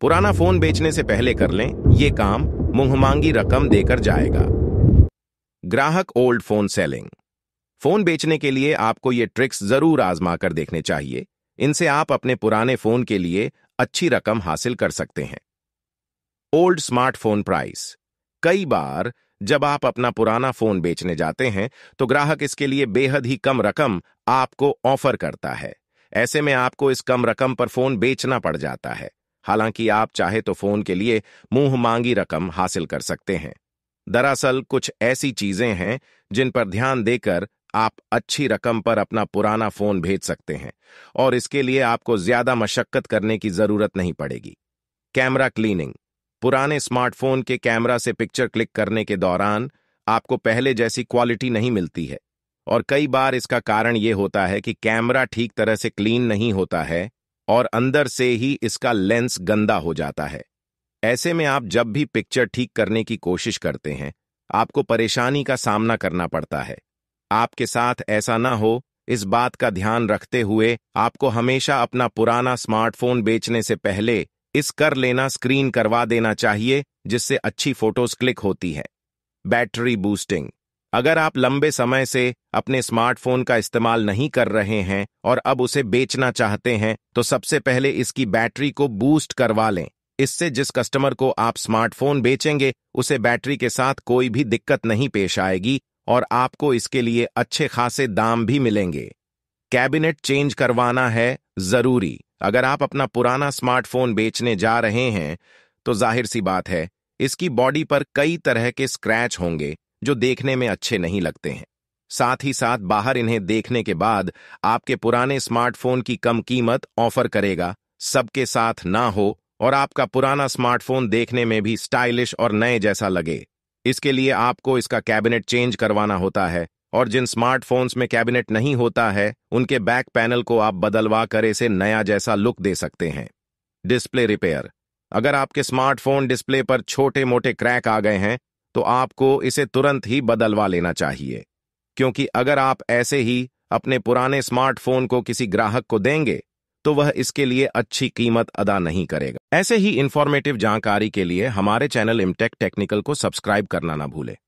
पुराना फोन बेचने से पहले कर लें ये काम मुंहमांगी रकम देकर जाएगा ग्राहक ओल्ड फोन सेलिंग फोन बेचने के लिए आपको ये ट्रिक्स जरूर आजमा कर देखने चाहिए इनसे आप अपने पुराने फोन के लिए अच्छी रकम हासिल कर सकते हैं ओल्ड स्मार्टफोन प्राइस कई बार जब आप अपना पुराना फोन बेचने जाते हैं तो ग्राहक इसके लिए बेहद ही कम रकम आपको ऑफर करता है ऐसे में आपको इस कम रकम पर फोन बेचना पड़ जाता है हालांकि आप चाहे तो फोन के लिए मुंह मांगी रकम हासिल कर सकते हैं दरअसल कुछ ऐसी चीजें हैं जिन पर ध्यान देकर आप अच्छी रकम पर अपना पुराना फोन भेज सकते हैं और इसके लिए आपको ज्यादा मशक्कत करने की जरूरत नहीं पड़ेगी कैमरा क्लीनिंग पुराने स्मार्टफोन के कैमरा से पिक्चर क्लिक करने के दौरान आपको पहले जैसी क्वालिटी नहीं मिलती है और कई बार इसका कारण ये होता है कि कैमरा ठीक तरह से क्लीन नहीं होता है और अंदर से ही इसका लेंस गंदा हो जाता है ऐसे में आप जब भी पिक्चर ठीक करने की कोशिश करते हैं आपको परेशानी का सामना करना पड़ता है आपके साथ ऐसा ना हो इस बात का ध्यान रखते हुए आपको हमेशा अपना पुराना स्मार्टफोन बेचने से पहले इस कर लेना स्क्रीन करवा देना चाहिए जिससे अच्छी फोटोज क्लिक होती है बैटरी बूस्टिंग अगर आप लंबे समय से अपने स्मार्टफोन का इस्तेमाल नहीं कर रहे हैं और अब उसे बेचना चाहते हैं तो सबसे पहले इसकी बैटरी को बूस्ट करवा लें इससे जिस कस्टमर को आप स्मार्टफोन बेचेंगे उसे बैटरी के साथ कोई भी दिक्कत नहीं पेश आएगी और आपको इसके लिए अच्छे खासे दाम भी मिलेंगे कैबिनेट चेंज करवाना है जरूरी अगर आप अपना पुराना स्मार्टफोन बेचने जा रहे हैं तो जाहिर सी बात है इसकी बॉडी पर कई तरह के स्क्रैच होंगे जो देखने में अच्छे नहीं लगते हैं साथ ही साथ बाहर इन्हें देखने के बाद आपके पुराने स्मार्टफोन की कम कीमत ऑफर करेगा सबके साथ ना हो और आपका पुराना स्मार्टफोन देखने में भी स्टाइलिश और नए जैसा लगे इसके लिए आपको इसका कैबिनेट चेंज करवाना होता है और जिन स्मार्टफोन्स में कैबिनेट नहीं होता है उनके बैक पैनल को आप बदलवा कर इसे नया जैसा लुक दे सकते हैं डिस्प्ले रिपेयर अगर आपके स्मार्टफोन डिस्प्ले पर छोटे मोटे क्रैक आ गए हैं तो आपको इसे तुरंत ही बदलवा लेना चाहिए क्योंकि अगर आप ऐसे ही अपने पुराने स्मार्टफोन को किसी ग्राहक को देंगे तो वह इसके लिए अच्छी कीमत अदा नहीं करेगा ऐसे ही इन्फॉर्मेटिव जानकारी के लिए हमारे चैनल इमटेक टेक्निकल को सब्सक्राइब करना ना भूलें